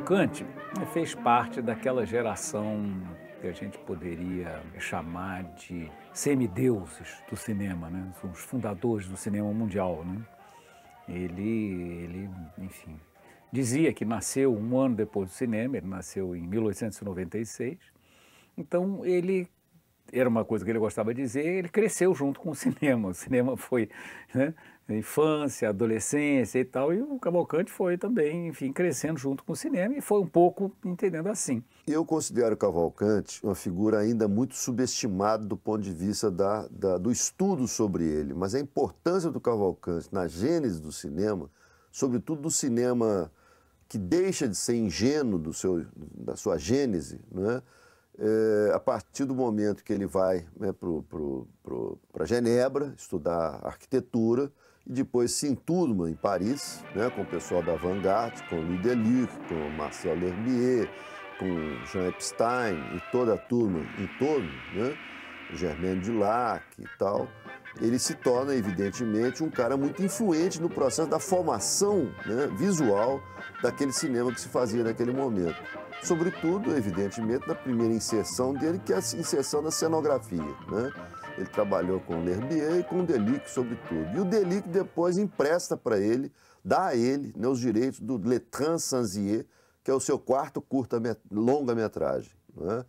Cavalcante né, fez parte daquela geração que a gente poderia chamar de semideuses do cinema, né? São os fundadores do cinema mundial, né? Ele, ele, enfim, dizia que nasceu um ano depois do cinema, ele nasceu em 1896. Então ele era uma coisa que ele gostava de dizer, ele cresceu junto com o cinema. O cinema foi né, né, infância, adolescência e tal, e o Cavalcante foi também, enfim, crescendo junto com o cinema e foi um pouco entendendo assim. Eu considero o Cavalcante uma figura ainda muito subestimada do ponto de vista da, da, do estudo sobre ele, mas a importância do Cavalcante na gênese do cinema, sobretudo do cinema que deixa de ser ingênuo do seu, da sua gênese, não é? É, a partir do momento que ele vai né, para Genebra estudar arquitetura, e depois se enturma em Paris, né, com o pessoal da Vanguard, com Louis Deluc, com Marcel Herbier com Jean Epstein e toda a turma em torno, né, Germaine Dulac e tal, ele se torna, evidentemente, um cara muito influente no processo da formação né, visual daquele cinema que se fazia naquele momento. Sobretudo, evidentemente, na primeira inserção dele, que é a inserção da cenografia. Né? Ele trabalhou com Lerbier e com o Delic, sobretudo. E o Delic depois empresta para ele, dá a ele né, os direitos do Letran Sanzier, que é o seu quarto curta longa-metragem. Né?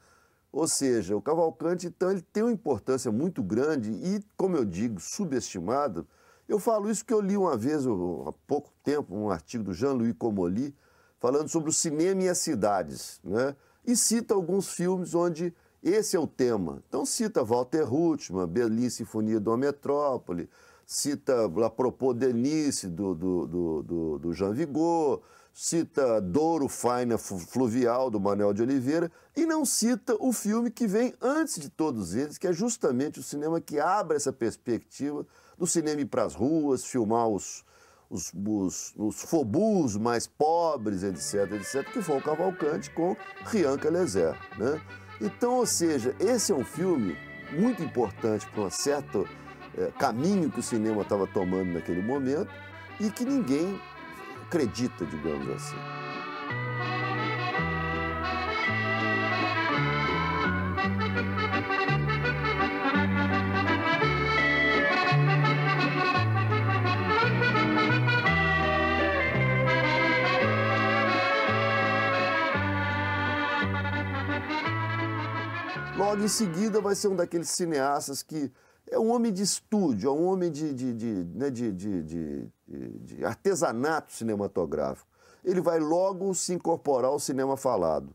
Ou seja, o Cavalcante, então, ele tem uma importância muito grande e, como eu digo, subestimado. Eu falo isso que eu li uma vez, há pouco tempo, um artigo do Jean-Louis Comolli, falando sobre o cinema e as cidades, né? e cita alguns filmes onde esse é o tema. Então cita Walter Ruttmann, Belice Sinfonia do Metrópole, cita La Propos Denise do, do, do, do, do Jean Vigot, cita Douro Faina Fluvial do Manuel de Oliveira e não cita o filme que vem antes de todos eles, que é justamente o cinema que abre essa perspectiva do cinema ir para as ruas, filmar os, os, os, os, fobus mais pobres, etc, etc, que foi o Cavalcante com Rian Lezer, né? Então, ou seja, esse é um filme muito importante para um certo é, caminho que o cinema estava tomando naquele momento e que ninguém acredita, digamos assim. logo em seguida vai ser um daqueles cineastas que é um homem de estúdio, é um homem de, de, de, né, de, de, de artesanato cinematográfico. Ele vai logo se incorporar ao cinema falado.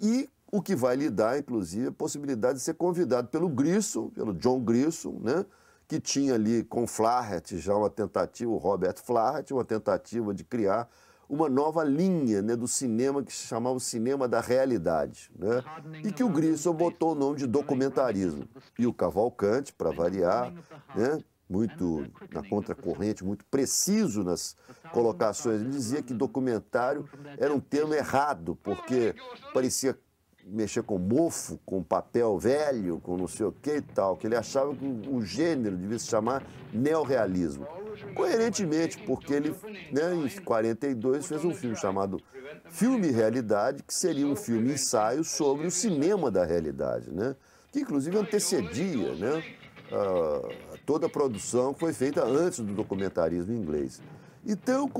E o que vai lhe dar, inclusive, a possibilidade de ser convidado pelo Grissom, pelo John Grissom, né? que tinha ali com Flaherty já uma tentativa, o Robert Flaherty, uma tentativa de criar uma nova linha né, do cinema que se chamava o cinema da realidade, né? e que o Grissom botou o nome de documentarismo. E o Cavalcante, para variar, né, muito na contracorrente, muito preciso nas colocações, ele dizia que documentário era um termo errado, porque parecia mexer com mofo, com papel velho, com não sei o que e tal, que ele achava que o gênero devia se chamar neorrealismo coerentemente, porque ele, né, em 1942, fez um filme chamado Filme Realidade, que seria um filme ensaio sobre o cinema da realidade, né? que inclusive antecedia né, ah, toda a produção que foi feita antes do documentarismo inglês. Então,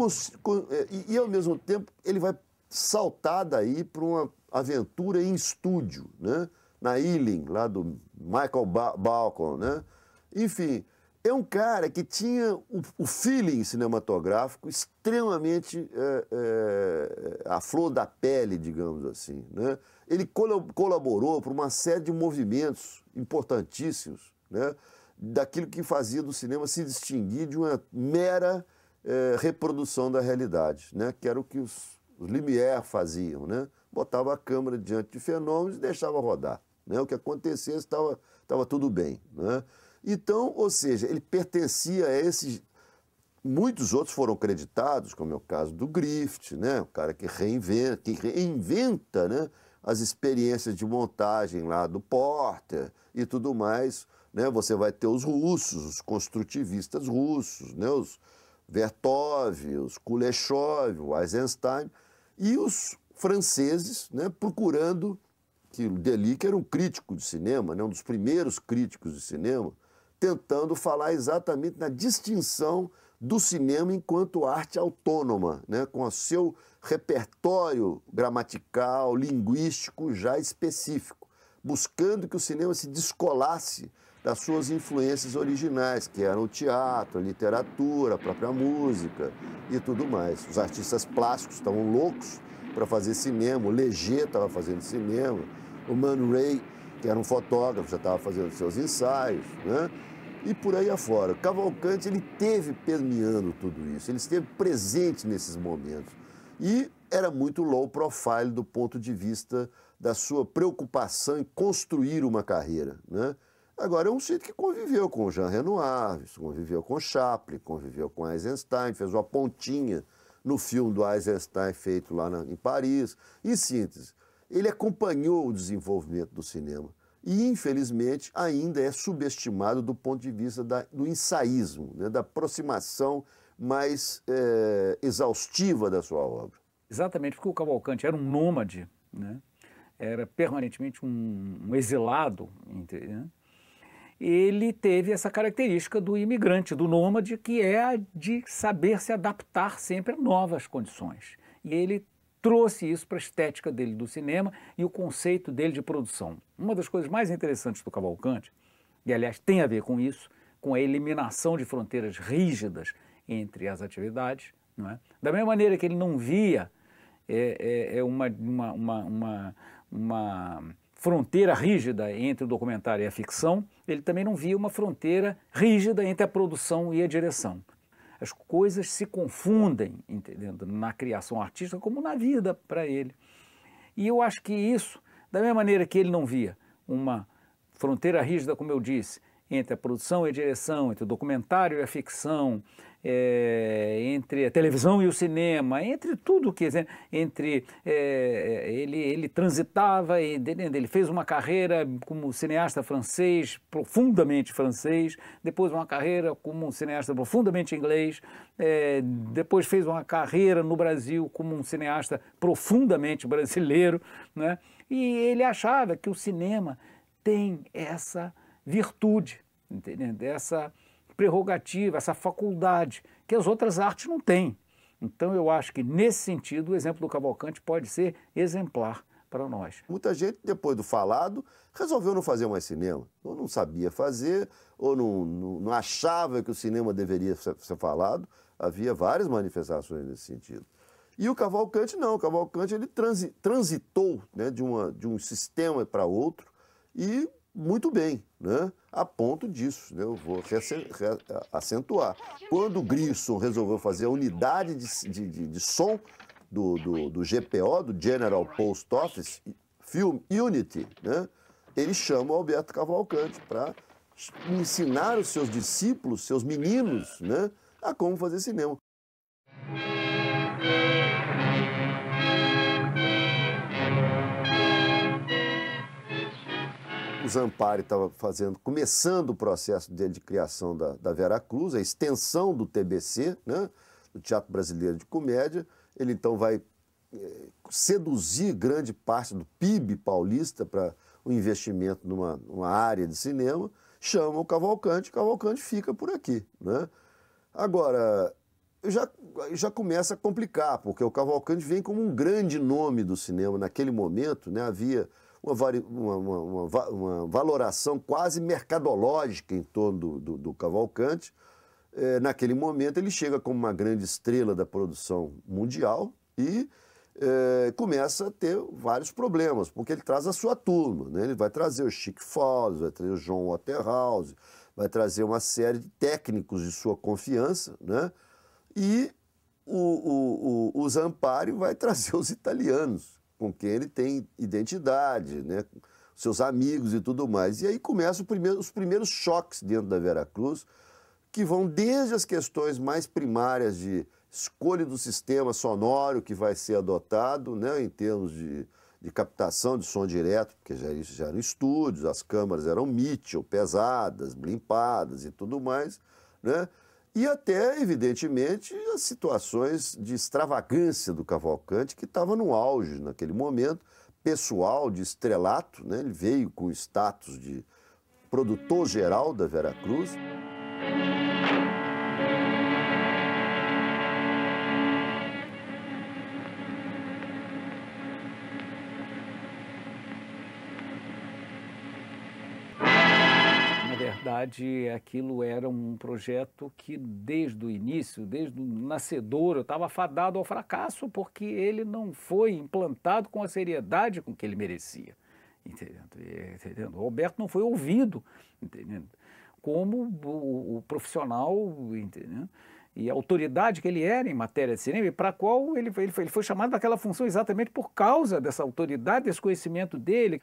é, e, e ao mesmo tempo, ele vai saltar daí para uma aventura em estúdio, né? na Ealing, lá do Michael ba Balcon. Né? Enfim, é um cara que tinha o, o feeling cinematográfico extremamente é, é, à flor da pele, digamos assim. Né? Ele col colaborou para uma série de movimentos importantíssimos né? daquilo que fazia do cinema se distinguir de uma mera é, reprodução da realidade, né? que era o que os, os Lumière faziam. Né? Botava a câmera diante de fenômenos e deixava rodar. Né? O que acontecesse estava tudo bem. Né? Então, ou seja, ele pertencia a esses. Muitos outros foram creditados, como é o caso do Grift, né? o cara que reinventa, que reinventa né? as experiências de montagem lá do Porter e tudo mais. Né? Você vai ter os russos, os construtivistas russos, né? os Vertov, os Kuleshov, o Eisenstein, e os franceses né? procurando que o Delic era um crítico de cinema, né? um dos primeiros críticos de cinema, tentando falar exatamente na distinção do cinema enquanto arte autônoma, né, com o seu repertório gramatical, linguístico já específico, buscando que o cinema se descolasse das suas influências originais, que eram o teatro, a literatura, a própria música e tudo mais. Os artistas plásticos estavam loucos para fazer cinema, o Leger estava fazendo cinema, o Man Ray, que era um fotógrafo, já estava fazendo seus ensaios, né? e por aí afora. Cavalcante ele teve permeando tudo isso, ele esteve presente nesses momentos e era muito low profile do ponto de vista da sua preocupação em construir uma carreira, né? Agora é um sujeito que conviveu com Jean Renoir, conviveu com Chaplin, conviveu com Eisenstein, fez uma pontinha no filme do Eisenstein feito lá na, em Paris. Em síntese, ele acompanhou o desenvolvimento do cinema e, infelizmente, ainda é subestimado do ponto de vista da, do ensaísmo, né, da aproximação mais é, exaustiva da sua obra. Exatamente, porque o Cavalcante era um nômade, né? era permanentemente um, um exilado. Né? Ele teve essa característica do imigrante, do nômade, que é a de saber se adaptar sempre a novas condições. E ele trouxe isso para a estética dele do cinema e o conceito dele de produção. Uma das coisas mais interessantes do Cavalcante, e aliás tem a ver com isso, com a eliminação de fronteiras rígidas entre as atividades, é? da mesma maneira que ele não via é, é, é uma, uma, uma, uma fronteira rígida entre o documentário e a ficção, ele também não via uma fronteira rígida entre a produção e a direção. As coisas se confundem, entendendo, na criação artística como na vida para ele. E eu acho que isso, da mesma maneira que ele não via uma fronteira rígida, como eu disse, entre a produção e a direção, entre o documentário e a ficção, é, entre a televisão e o cinema, entre tudo que entre é, ele, ele transitava, ele fez uma carreira como cineasta francês, profundamente francês, depois uma carreira como um cineasta profundamente inglês, é, depois fez uma carreira no Brasil como um cineasta profundamente brasileiro, né? e ele achava que o cinema tem essa virtude, entendendo? Essa, prerrogativa, essa faculdade que as outras artes não têm. Então eu acho que nesse sentido o exemplo do Cavalcante pode ser exemplar para nós. Muita gente depois do falado resolveu não fazer mais cinema, ou não sabia fazer, ou não, não, não achava que o cinema deveria ser, ser falado. Havia várias manifestações nesse sentido. E o Cavalcante não, o Cavalcante ele transi, transitou né, de, uma, de um sistema para outro e muito bem, né? a ponto disso, né? eu vou acentuar. Quando o Grissom resolveu fazer a unidade de, de, de, de som do, do, do, GPO, do General Post Office, Film Unity, né? ele chama o Alberto Cavalcante para ensinar os seus discípulos, seus meninos, né? a como fazer cinema. Zampari estava fazendo, começando o processo dele de criação da, da Vera Cruz, a extensão do TBC, né? do Teatro Brasileiro de Comédia. Ele então vai eh, seduzir grande parte do PIB paulista para o um investimento numa, numa área de cinema, chama o Cavalcante, o Cavalcante fica por aqui. Né? Agora, já, já começa a complicar, porque o Cavalcante vem como um grande nome do cinema naquele momento, né? havia uma, uma, uma, valoração quase mercadológica em torno do, do, do Cavalcante. É, naquele momento ele chega como uma grande estrela da produção mundial e é, começa a ter vários problemas, porque ele traz a sua turma. Né? Ele vai trazer o Chic Falls, vai trazer o John Waterhouse, vai trazer uma série de técnicos de sua confiança, né? e o, o, o, o Zampari vai trazer os italianos, com quem ele tem identidade, né? seus amigos e tudo mais. E aí começam primeiro, os primeiros choques dentro da Veracruz, que vão desde as questões mais primárias de escolha do sistema sonoro que vai ser adotado, né, em termos de, de captação de som direto, porque já, já eram estúdios, as câmaras eram Mitchell, pesadas, limpadas e tudo mais, né? E até, evidentemente, as situações de extravagância do Cavalcante, que estava no auge naquele momento, pessoal, de estrelato, né? ele veio com o status de produtor geral da Veracruz. Cruz. verdade, aquilo era um projeto que, desde o início, desde o nascedor, eu estava fadado ao fracasso, porque ele não foi implantado com a seriedade com que ele merecia. Entendendo? entendendo? O Roberto não foi ouvido, entendendo? como o, o profissional, entendendo? e a autoridade que ele era em matéria de cinema, e para qual ele, ele, foi, ele foi chamado daquela função exatamente por causa dessa autoridade, desse conhecimento dele.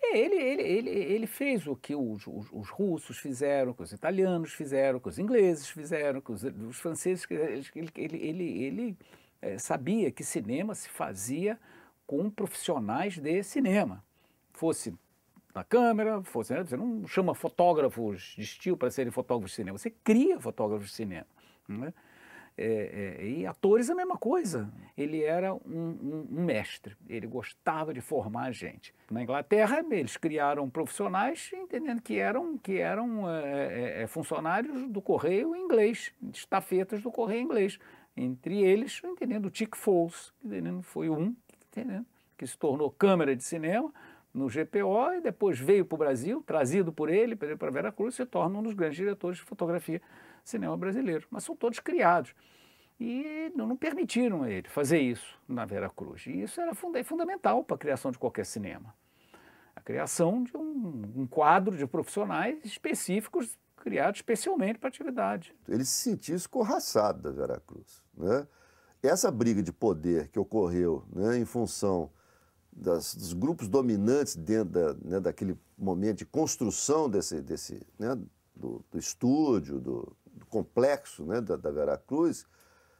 É, ele, ele, ele, ele fez o que os, os, os russos fizeram, o que os italianos fizeram, o que os ingleses fizeram, o que os, os franceses. Ele, ele, ele, ele é, sabia que cinema se fazia com profissionais de cinema. Fosse na câmera, fosse, né? você não chama fotógrafos de estilo para serem fotógrafos de cinema, você cria fotógrafos de cinema. Né? É, é, e atores a mesma coisa. Ele era um, um, um, mestre, ele gostava de formar gente. Na Inglaterra, eles criaram profissionais entendendo que eram, que eram é, é, é funcionários do correio inglês, estafetas do correio inglês. Entre eles, entendendo o Chick Foles, entendendo, foi um entendendo, que se tornou câmera de cinema no GPO e depois veio para o Brasil, trazido por ele, para Vera Cruz se torna um dos grandes diretores de fotografia cinema brasileiro, mas são todos criados. E não permitiram ele fazer isso na Vera Cruz. E isso era funda é fundamental para a criação de qualquer cinema. A criação de um, um quadro de profissionais específicos, criados especialmente para a atividade. Ele se sentia escorraçado da Vera Cruz. Né? Essa briga de poder que ocorreu né, em função das, dos grupos dominantes dentro da, né, daquele momento de construção desse, desse né, do, do, estúdio, do, complexo né, da, da Veracruz,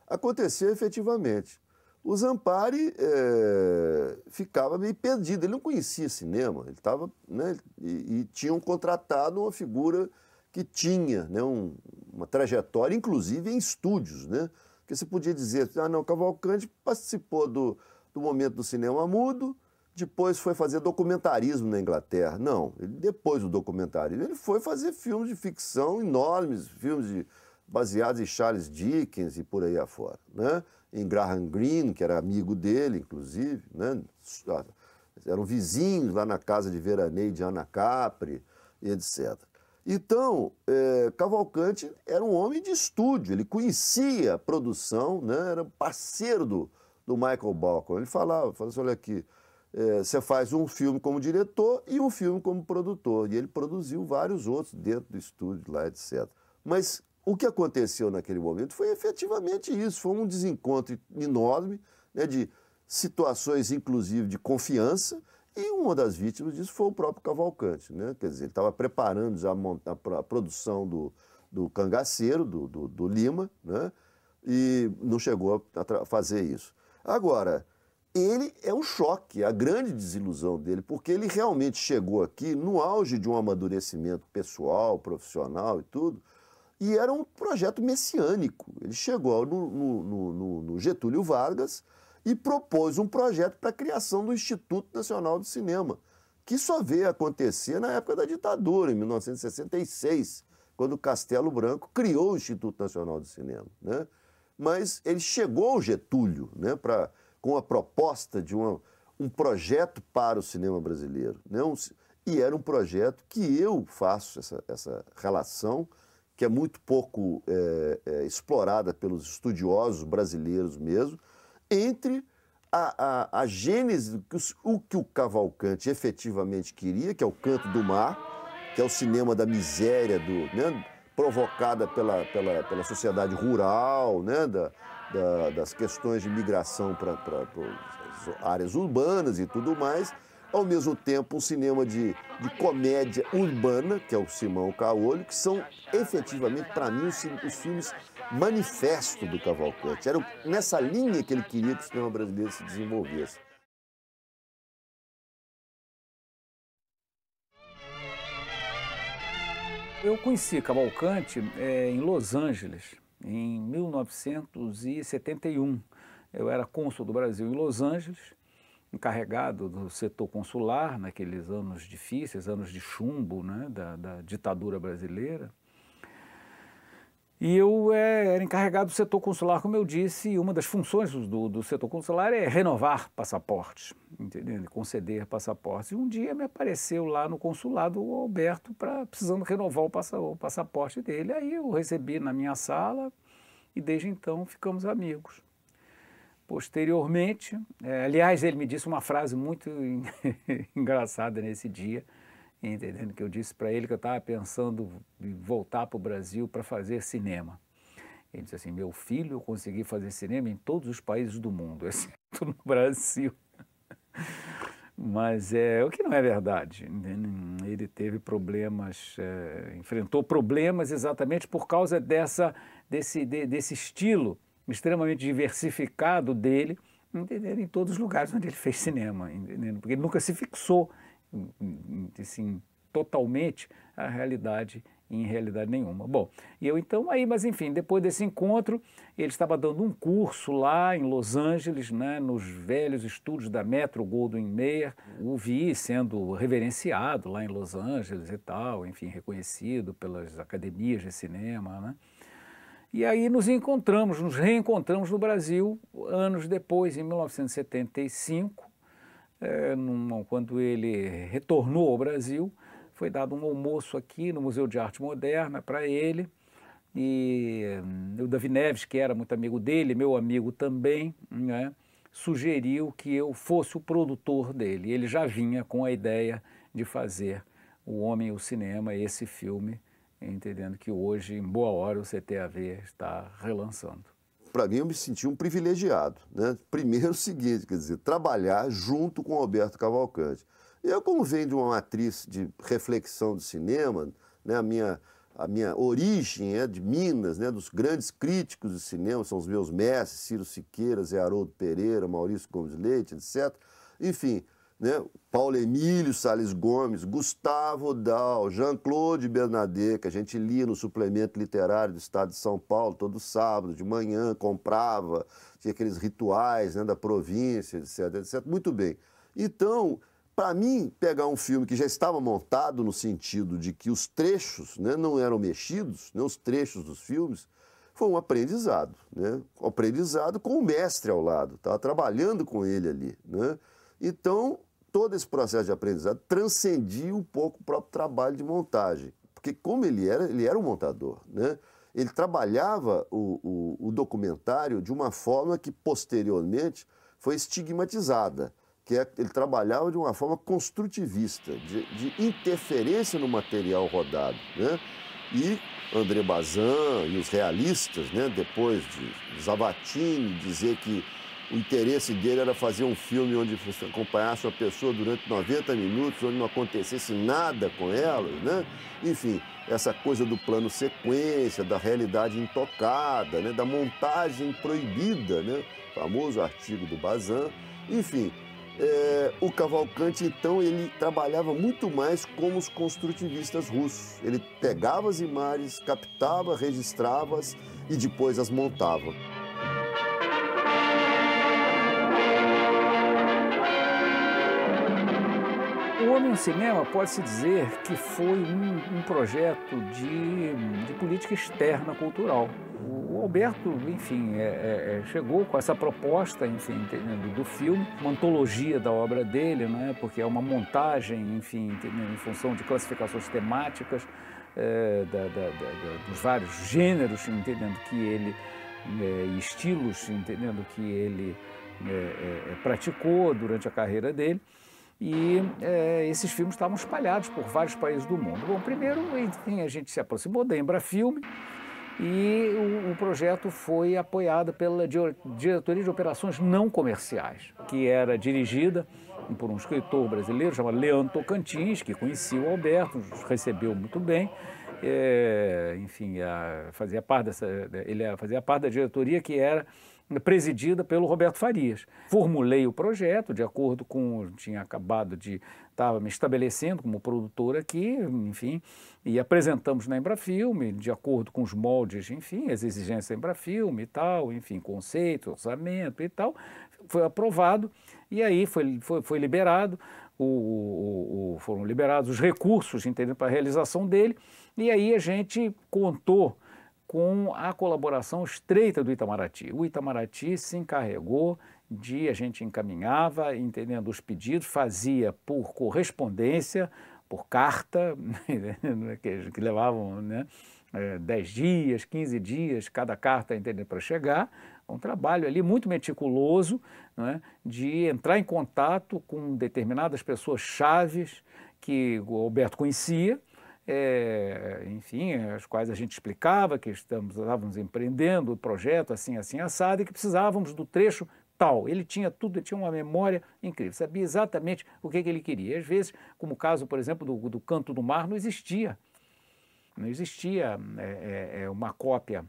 aconteceu efetivamente. O Zampari é, ficava meio perdido, ele não conhecia cinema, ele estava. Né, e, e, tinham contratado uma figura que tinha né, um, uma trajetória, inclusive em estúdios, né? Porque você podia dizer, ah, não, Cavalcante participou do, do momento do cinema mudo, depois foi fazer documentarismo na Inglaterra. Não, ele, depois do documentarismo, ele foi fazer filmes de ficção enormes, filmes de, baseados em Charles Dickens e por aí afora. Né? Em Graham Greene, que era amigo dele, inclusive. Né? Ah, eram vizinhos lá na casa de veraneio de Ana Capri, e etc. Então, é, Cavalcante era um homem de estúdio, ele conhecia a produção, né? era parceiro do, do Michael Balcon. Ele falava, falava assim, olha aqui, é, você faz um filme como diretor e um filme como produtor. E ele produziu vários outros dentro do estúdio lá, etc. Mas o que aconteceu naquele momento foi efetivamente isso. Foi um desencontro enorme né, de situações, inclusive, de confiança. E uma das vítimas disso foi o próprio Cavalcante. Né? Quer dizer, ele estava preparando já a, produção do, do Cangaceiro, do, do, do Lima, né? e não chegou a fazer isso. Agora, ele é um choque, a grande desilusão dele, porque ele realmente chegou aqui no auge de um amadurecimento pessoal, profissional e tudo, e era um projeto messiânico. Ele chegou no, no, no, no Getúlio Vargas e propôs um projeto para a criação do Instituto Nacional do Cinema, que só veio acontecer na época da ditadura, em 1966, quando Castelo Branco criou o Instituto Nacional do Cinema. Né? Mas ele chegou ao Getúlio né, para com a proposta de uma, um projeto para o cinema brasileiro. não né? e era um projeto que eu faço essa, essa relação, que é muito pouco é, é, explorada pelos estudiosos brasileiros mesmo, entre a, a, a gênese o, o que o Cavalcante efetivamente queria, que é o canto do mar, que é o cinema da miséria, do, né, provocada pela, pela, pela sociedade rural, né, da, da, das questões de migração para áreas urbanas e tudo mais. Ao mesmo tempo, um cinema de, de comédia urbana, que é o Simão Caolho, que são efetivamente, para mim, os, os, filmes manifesto do Cavalcante. Era nessa linha que ele queria que o cinema brasileiro se desenvolvesse. Eu conheci Cavalcante é, em Los Angeles, em 1971. Eu era cônsul do Brasil em Los Angeles, encarregado do setor consular naqueles anos difíceis, anos de chumbo né, da, da ditadura brasileira. E eu é, era encarregado do setor consular, como eu disse, e uma das funções do, do setor consular é renovar passaportes, entendeu? conceder passaportes. E um dia me apareceu lá no consulado o Alberto pra, precisando renovar o, passa, o passaporte dele. Aí eu recebi na minha sala e desde então ficamos amigos. Posteriormente, é, aliás, ele me disse uma frase muito engraçada nesse dia entendendo? Que eu disse para ele que eu estava pensando em voltar para o Brasil para fazer cinema. Ele disse assim: Meu filho, eu consegui fazer cinema em todos os países do mundo, exceto no Brasil. Mas é o que não é verdade. Né? Ele teve problemas, é, enfrentou problemas exatamente por causa dessa, desse, de, desse estilo extremamente diversificado dele, entendendo? em todos os lugares onde ele fez cinema, entendendo? porque ele nunca se fixou assim, totalmente a realidade em realidade nenhuma. Bom, e eu então aí, mas enfim, depois desse encontro, ele estava dando um curso lá em Los Angeles, né, nos velhos estúdios da Metro Goldwyn Mayer. O vi sendo reverenciado lá em Los Angeles e tal, enfim, reconhecido pelas academias de cinema, né? E aí nos encontramos, nos reencontramos no Brasil anos depois, em 1975, é, num, quando ele retornou ao Brasil, foi dado um almoço aqui no Museu de Arte Moderna para ele. E hum, o Davi Neves, que era muito amigo dele, meu amigo também, né, sugeriu que eu fosse o produtor dele. Ele já vinha com a ideia de fazer O Homem e o Cinema, esse filme, entendendo que hoje, em boa hora, o CTAV está relançando para mim, eu me senti um privilegiado. Né? Primeiro, o seguinte, quer dizer, trabalhar junto com Alberto Cavalcante. Eu, como venho de uma matriz de reflexão de cinema, né, a, minha, a minha origem é de Minas, né, dos grandes críticos de cinema, são os meus mestres, Ciro Siqueira, Zé Haroldo Pereira, Maurício Gomes Leite, etc. Enfim, né? Paulo Emílio Sales Gomes, Gustavo Dal, Jean-Claude Bernadette, que a gente lia no suplemento literário do Estado de São Paulo todo sábado, de manhã, comprava, tinha aqueles rituais né, da província, etc, etc. Muito bem. Então, para mim, pegar um filme que já estava montado no sentido de que os trechos né, não eram mexidos, né, os trechos dos filmes, foi um aprendizado. Né? Um aprendizado com o mestre ao lado, estava trabalhando com ele ali. Né? Então, todo esse processo de aprendizado transcendia um pouco o próprio trabalho de montagem. Porque como ele era, ele era um montador, né? Ele trabalhava o, o, o documentário de uma forma que posteriormente foi estigmatizada, que é, ele trabalhava de uma forma construtivista, de, de interferência no material rodado, né? E André Bazin e os realistas, né, depois de Zabatini dizer que o interesse dele era fazer um filme onde você acompanhasse uma pessoa durante 90 minutos, onde não acontecesse nada com ela, né? Enfim, essa coisa do plano sequência, da realidade intocada, né? da montagem proibida, né? famoso artigo do Bazan. Enfim, é, o Cavalcante, então, ele trabalhava muito mais como os construtivistas russos. Ele pegava as imagens, captava, registrava-as e depois as montava. no Cinema pode-se dizer que foi um, um projeto de, de, política externa cultural. O, Alberto, enfim, é, é, é, chegou com essa proposta, enfim, do, do filme, uma antologia da obra dele, né, porque é uma montagem, enfim, em função de classificações temáticas é, da, da, da, dos vários gêneros, entendendo que ele, é, estilos, entendendo que ele é, praticou durante a carreira dele. E é, esses filmes estavam espalhados por vários países do mundo. Bom, primeiro, enfim, a gente se aproximou da Embra Filme e o, o projeto foi apoiado pela Diretoria de Operações Não Comerciais, que era dirigida por um escritor brasileiro chamado Leandro Tocantins, que conhecia o Alberto, recebeu muito bem. É, enfim, a, fazia parte dessa, ele fazia parte da diretoria que era presidida pelo Roberto Farias. Formulei o projeto de acordo com tinha acabado de estava me estabelecendo como produtor aqui, enfim, e apresentamos na Embrafilme de acordo com os moldes, enfim, as exigências da Embrafilme e tal, enfim, conceito, orçamento e tal, foi aprovado e aí foi, foi, foi liberado o, o, o, foram liberados os recursos, para a realização dele e aí a gente contou com a colaboração estreita do Itamaraty. O Itamaraty se encarregou de, a gente encaminhava, entendendo os pedidos, fazia por correspondência, por carta, que, que levavam né, 10 é, dias, 15 dias, cada carta para chegar, um trabalho ali muito meticuloso né, de entrar em contato com determinadas pessoas chaves que o Alberto conhecia, é, enfim, as quais a gente explicava que estamos, estávamos empreendendo o projeto assim, assim, assado, e que precisávamos do trecho tal. Ele tinha tudo, ele tinha uma memória incrível, sabia exatamente o que, que ele queria. Às vezes, como o caso, por exemplo, do, do Canto do Mar, não existia. Não existia é, é, uma cópia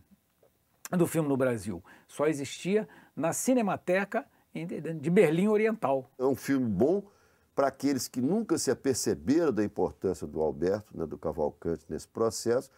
do filme no Brasil. Só existia na Cinemateca de Berlim Oriental. É um filme bom para aqueles que nunca se aperceberam da importância do Alberto, né, do Cavalcante, nesse processo,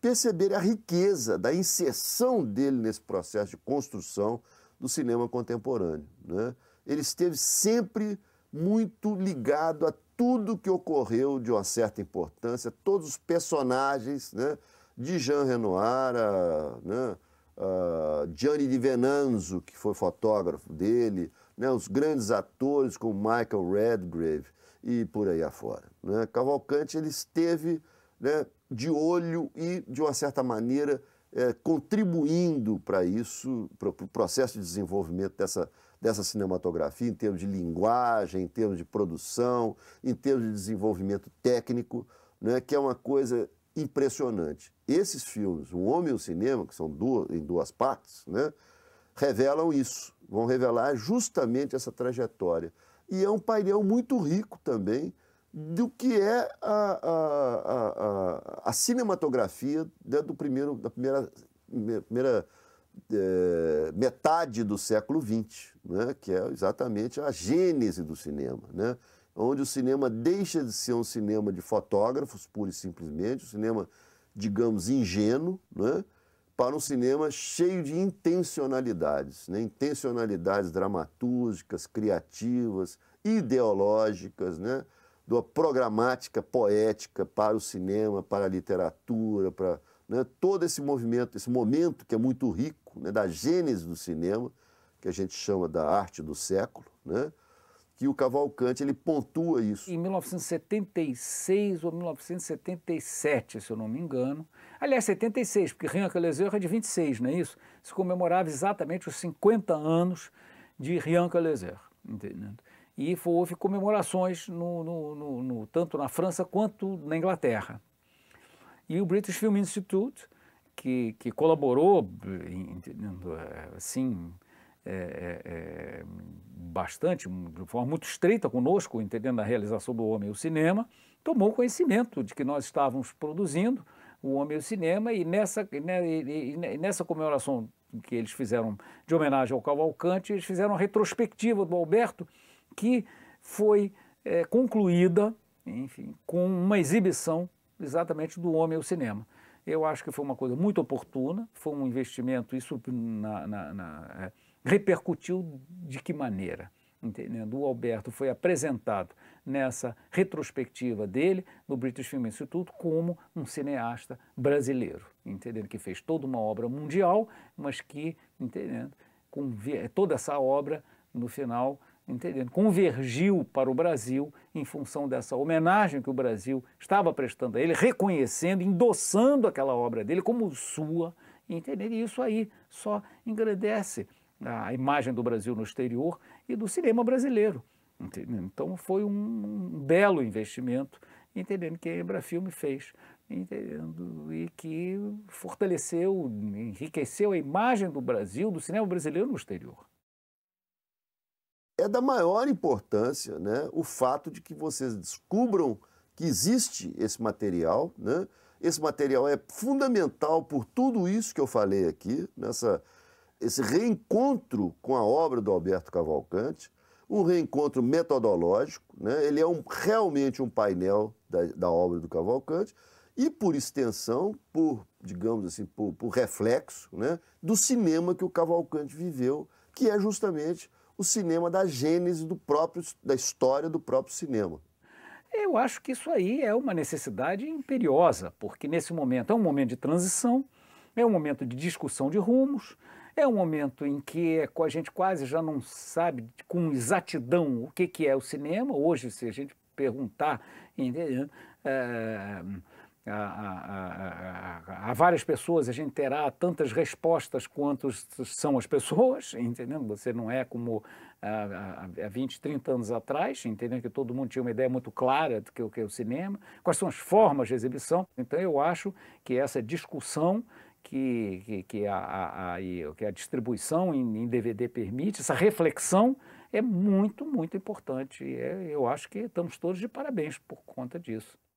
perceber a riqueza da inserção dele nesse processo de construção do cinema contemporâneo. Né? Ele esteve sempre muito ligado a tudo que ocorreu de uma certa importância, todos os personagens, né? de Jean Renoir, a, né? a Gianni Di Venanzo, que foi fotógrafo dele, né, os grandes atores como Michael Redgrave e por aí afora. Né? Cavalcante ele esteve né, de olho e, de uma certa maneira, é, contribuindo para isso, para o processo de desenvolvimento dessa, dessa cinematografia, em termos de linguagem, em termos de produção, em termos de desenvolvimento técnico, né, que é uma coisa impressionante. Esses filmes, O Homem e o Cinema, que são duas, em duas partes, né, revelam isso, vão revelar justamente essa trajetória. E é um painel muito rico também do que é a, a, a, a cinematografia do primeiro, da primeira, primeira é, metade do século XX, né? que é exatamente a gênese do cinema, né? onde o cinema deixa de ser um cinema de fotógrafos, pura e simplesmente, um cinema, digamos, ingênuo, né, para um cinema cheio de intencionalidades, né? intencionalidades dramatúrgicas, criativas, ideológicas, né? de uma programática poética para o cinema, para a literatura, para né? todo esse movimento, esse momento que é muito rico, né? da gênese do cinema, que a gente chama da arte do século, né? que o Cavalcante ele pontua isso. Em 1976 ou 1977, se eu não me engano. Aliás, 76, porque Rian Calezerra é de 26, não é isso? Se comemorava exatamente os 50 anos de Rian Calezerra, entendendo? E houve comemorações no, no, no, no, tanto na França quanto na Inglaterra. E o British Film Institute, que, que colaborou, entendendo, é, assim, é, é, é, bastante, de forma muito estreita conosco, entendendo a realização do Homem e o Cinema, tomou conhecimento de que nós estávamos produzindo o Homem e o Cinema e nessa, e né, nessa comemoração que eles fizeram de homenagem ao Cavalcante, eles fizeram a retrospectiva do Alberto, que foi é, concluída, enfim, com uma exibição exatamente do Homem e o Cinema. Eu acho que foi uma coisa muito oportuna, foi um investimento, isso na, na, na é, repercutiu de que maneira? Entendendo? O Alberto foi apresentado nessa retrospectiva dele no British Film Institute como um cineasta brasileiro, entendendo que fez toda uma obra mundial, mas que, entendendo, com, toda essa obra no final entendendo, convergiu para o Brasil em função dessa homenagem que o Brasil estava prestando a ele, reconhecendo, endossando aquela obra dele como sua, entendendo? E isso aí só engrandece a imagem do Brasil no exterior e do cinema brasileiro. Entendeu? Então foi um belo investimento, entendendo que a Embrafilme fez, entendendo e que fortaleceu, enriqueceu a imagem do Brasil, do cinema brasileiro no exterior. É da maior importância, né, o fato de que vocês descubram que existe esse material, né? Esse material é fundamental por tudo isso que eu falei aqui nessa esse reencontro com a obra do Alberto Cavalcante, um reencontro metodológico, né? ele é um, realmente um painel da, da, obra do Cavalcante e, por extensão, por, digamos assim, por, por reflexo né? do cinema que o Cavalcante viveu, que é justamente o cinema da gênese do próprio, da história do próprio cinema. Eu acho que isso aí é uma necessidade imperiosa, porque nesse momento é um momento de transição, é um momento de discussão de rumos, é um momento em que a gente quase já não sabe com exatidão o que, que é o cinema. Hoje, se a gente perguntar eh, a, a, a, a, várias pessoas, a gente terá tantas respostas quanto são as pessoas, entendeu? Você não é como ah, ah, há 20, 30 anos atrás, entendeu? Que todo mundo tinha uma ideia muito clara do que, que é o cinema, quais são as formas de exibição. Então, eu acho que essa discussão que, que, que a, a, a, que a distribuição em, em, DVD permite, essa reflexão é muito, muito importante. É, eu acho que estamos todos de parabéns por conta disso.